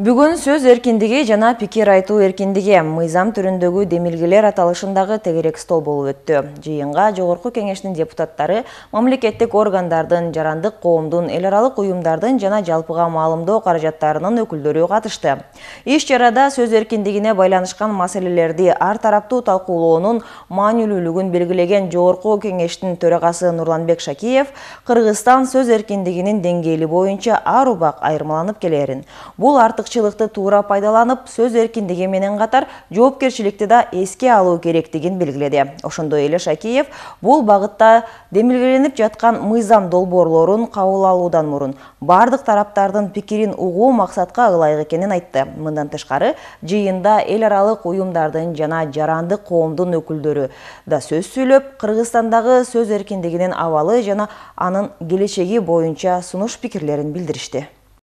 бүгүн сөз эркиндиги жана пикир айтуу эркиндиги мыйзам түрүндөгү демилгелер аталышындагы тегерек стол болуп өттү жыйынга жогорку кеңештин депутаттары мамлекеттик органдардын жарандык коомдун эл аралык уюмдардын жана жалпыга маалымдоо каражаттарынын өкүлдөрү катышты иш чарада сөз эркиндигине байланышкан маселелерди ар тараптуу талкуулоонун маанилүүлүгүн белгилеген жогорку кеңештин төрагасы нурланбек шакиев кыргызстан сөз эркиндигинин деңгээли боюнча ар убак айырмаланып келерин. бул ар артықшылықты туура пайдаланып, сөз менен қатар жоопкершілікті да еске алуу керектігін белгіледі. Ошондой эле Шакеев бұл бағытта демилгеленип жатқан мыйзам долбоорлорун кабыл алуудан мурун бардық тараптардың пикирин угуу мақсатқа ылайык экенин айтты. Мындан тышкары жыйында эл аралык уюмдардын жана жаранды коомдун өкүлдөрү да сөз сүйлөп, Кыргызстандагы сөз эркиндигинин абалы жана анын келечеги боюнча сунуш пикирлерин билдиришти.